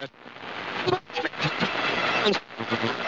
Thank you.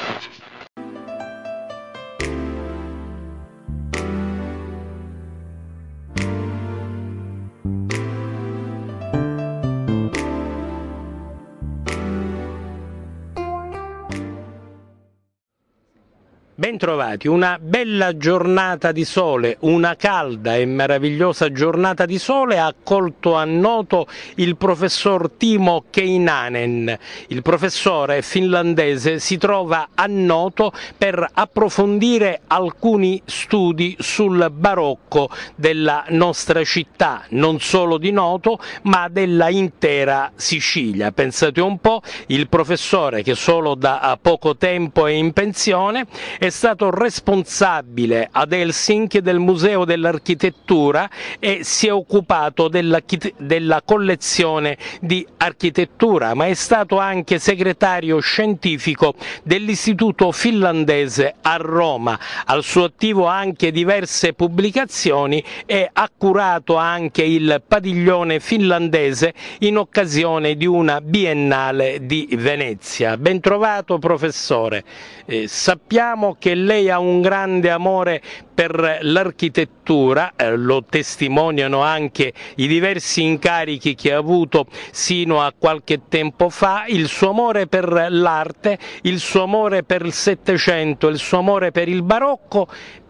Bentrovati, una bella giornata di sole, una calda e meravigliosa giornata di sole ha accolto a Noto il professor Timo Keinanen. Il professore finlandese si trova a Noto per approfondire alcuni studi sul barocco della nostra città, non solo di Noto ma della intera Sicilia. Pensate un po', il professore che solo da poco tempo è in pensione è stato responsabile ad Helsinki del Museo dell'Architettura e si è occupato della, della collezione di architettura, ma è stato anche segretario scientifico dell'Istituto finlandese a Roma, al suo attivo anche diverse pubblicazioni e ha curato anche il padiglione finlandese in occasione di una biennale di Venezia. Bentrovato professore, eh, sappiamo che lei ha un grande amore per l'architettura, eh, lo testimoniano anche i diversi incarichi che ha avuto sino a qualche tempo fa, il suo amore per l'arte, il suo amore per il Settecento, il suo amore per il barocco,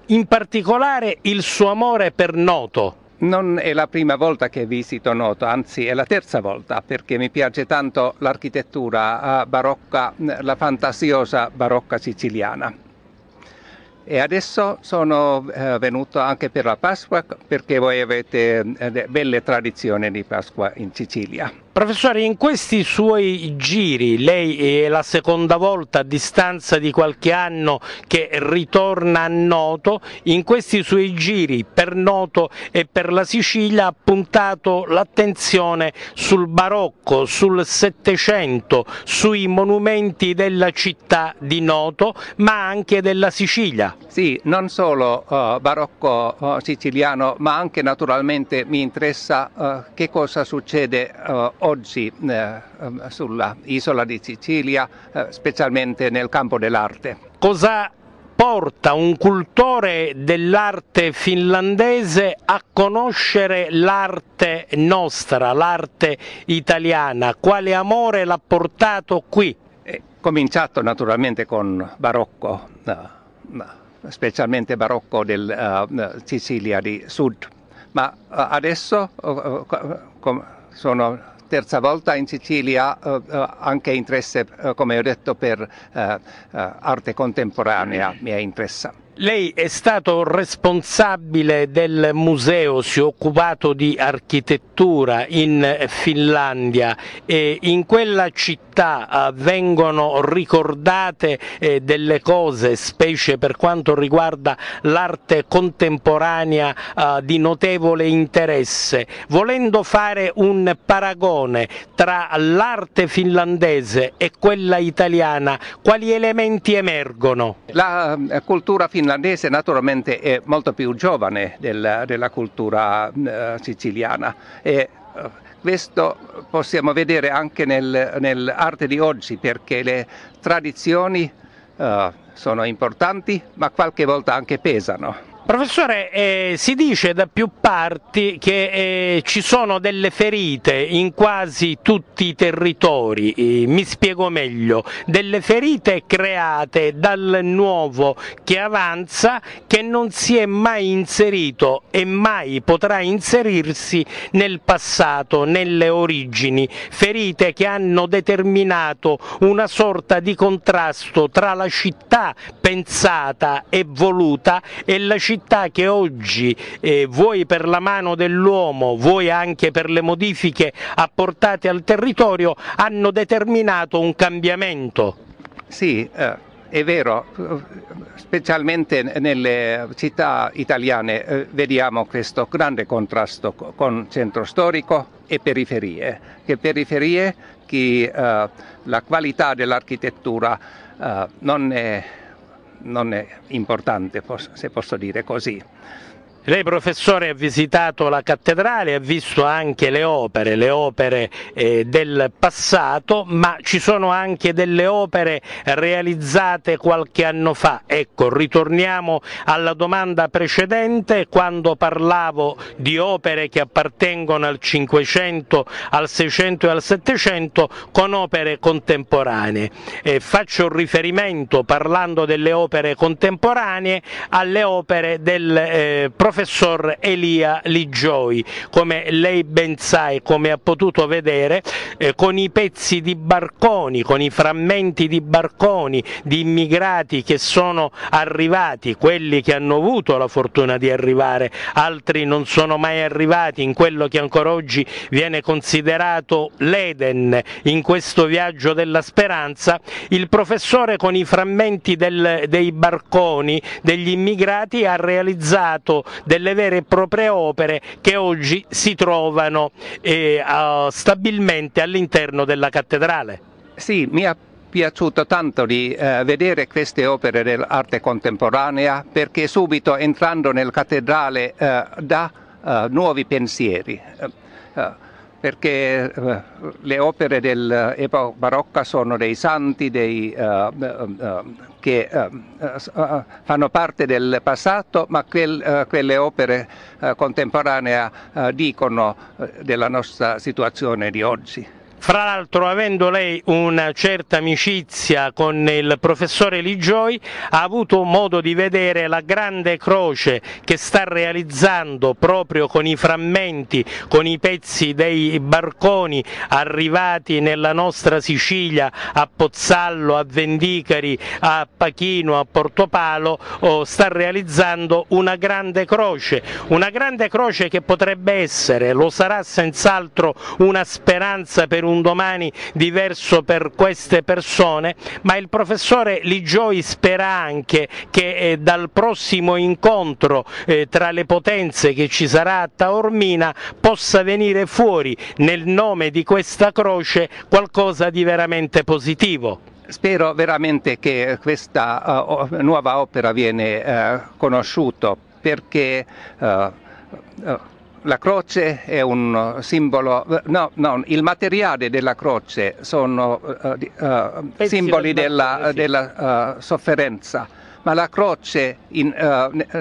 in particolare il suo amore per Noto. Non è la prima volta che visito Noto, anzi è la terza volta perché mi piace tanto l'architettura eh, barocca, mm, la fantasiosa barocca siciliana. E adesso sono eh, venuto anche per la Pasqua perché voi avete eh, delle tradizioni di Pasqua in Sicilia. Professore, in questi suoi giri, lei è la seconda volta a distanza di qualche anno che ritorna a Noto, in questi suoi giri per Noto e per la Sicilia ha puntato l'attenzione sul barocco, sul Settecento, sui monumenti della città di Noto, ma anche della Sicilia. Sì, non solo uh, barocco uh, siciliano, ma anche naturalmente mi interessa uh, che cosa succede oggi eh, eh, sulla isola di Sicilia, eh, specialmente nel campo dell'arte. Cosa porta un cultore dell'arte finlandese a conoscere l'arte nostra, l'arte italiana? Quale amore l'ha portato qui? È cominciato naturalmente con barocco, eh, specialmente barocco della uh, eh, Sicilia di Sud, ma adesso uh, sono terza volta in Sicilia eh, eh anche interesse, eh, come ho detto, per eh, arte contemporanea mi interessa. Lei è stato responsabile del museo, si è occupato di architettura in Finlandia e in quella città realtà eh, vengono ricordate eh, delle cose, specie per quanto riguarda l'arte contemporanea eh, di notevole interesse, volendo fare un paragone tra l'arte finlandese e quella italiana, quali elementi emergono? La cultura finlandese naturalmente è molto più giovane della, della cultura siciliana e questo possiamo vedere anche nel, nell'arte di oggi perché le tradizioni uh, sono importanti ma qualche volta anche pesano. Professore, eh, si dice da più parti che eh, ci sono delle ferite in quasi tutti i territori, eh, mi spiego meglio, delle ferite create dal nuovo che avanza che non si è mai inserito e mai potrà inserirsi nel passato, nelle origini, ferite che hanno determinato una sorta di contrasto tra la città pensata e voluta e la città città che oggi, eh, vuoi per la mano dell'uomo, vuoi anche per le modifiche apportate al territorio, hanno determinato un cambiamento. Sì, eh è vero, specialmente nelle città italiane eh, vediamo questo grande contrasto con centro storico e periferie, che periferie che eh, la qualità dell'architettura eh, non è non è importante, se posso dire così. Lei professore ha visitato la cattedrale, ha visto anche le opere, le opere eh, del passato, ma ci sono anche delle opere realizzate qualche anno fa. Ecco, ritorniamo alla domanda precedente quando parlavo di opere che appartengono al 500, al 600 e al 700 con opere contemporanee. Eh, faccio riferimento parlando delle opere contemporanee alle opere del eh, professor Elia Ligioi, come lei ben sa e come ha potuto vedere, eh, con i pezzi di barconi, con i frammenti di barconi di immigrati che sono arrivati, quelli che hanno avuto la fortuna di arrivare, altri non sono mai arrivati in quello che ancora oggi viene considerato l'Eden, in questo viaggio della speranza, il professore con i frammenti del, dei barconi degli immigrati ha realizzato delle vere e proprie opere che oggi si trovano eh, stabilmente all'interno della cattedrale. Sì, mi ha piaciuto tanto di eh, vedere queste opere dell'arte contemporanea perché subito entrando nel cattedrale eh, dà eh, nuovi pensieri. Eh, eh, perché eh, le opere dell'epoca eh, barocca sono dei santi dei, uh, uh, che uh, fanno parte del passato, ma quel, quelle opere contemporanee dicono della nostra situazione di oggi. Fra l'altro avendo lei una certa amicizia con il professore Ligioi ha avuto modo di vedere la grande croce che sta realizzando proprio con i frammenti, con i pezzi dei barconi arrivati nella nostra Sicilia a Pozzallo, a Vendicari, a Pachino, a Portopalo, oh, sta realizzando una grande croce, una grande croce che potrebbe essere, lo sarà senz'altro una speranza per un un domani diverso per queste persone, ma il professore Ligioi spera anche che eh, dal prossimo incontro eh, tra le potenze che ci sarà a Taormina possa venire fuori nel nome di questa croce qualcosa di veramente positivo spero veramente che questa uh, nuova opera viene uh, eh, conosciuta perché uh, la croce è un uh, simbolo, uh, no, no, il materiale della croce sono uh, uh, uh simboli della, sì. della uh, sofferenza, ma la croce in,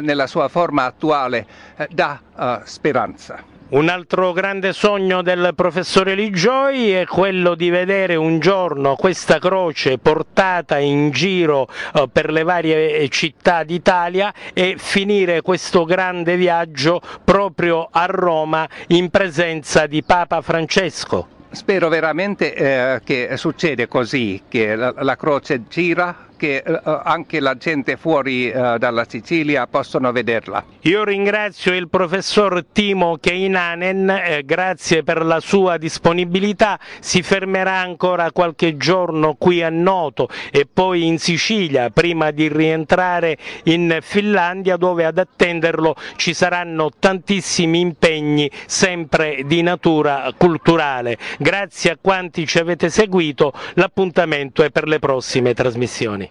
nella sua forma attuale eh, dà speranza. Un altro grande sogno del professore Ligioi è quello di vedere un giorno questa croce portata in giro eh, per le varie eh, città d'Italia e finire questo grande viaggio proprio a Roma in presenza di Papa Francesco. Spero veramente eh, che succede così, che la, la croce gira che eh, eh, anche la gente fuori eh, dalla Sicilia possono vederla. Io ringrazio il professor Timo Keinanen, eh, grazie per la sua disponibilità, si fermerà ancora qualche giorno qui a Noto e poi in Sicilia prima di rientrare in Finlandia dove ad attenderlo ci saranno tantissimi impegni sempre di natura culturale. Grazie a quanti ci avete seguito, l'appuntamento è per le prossime trasmissioni.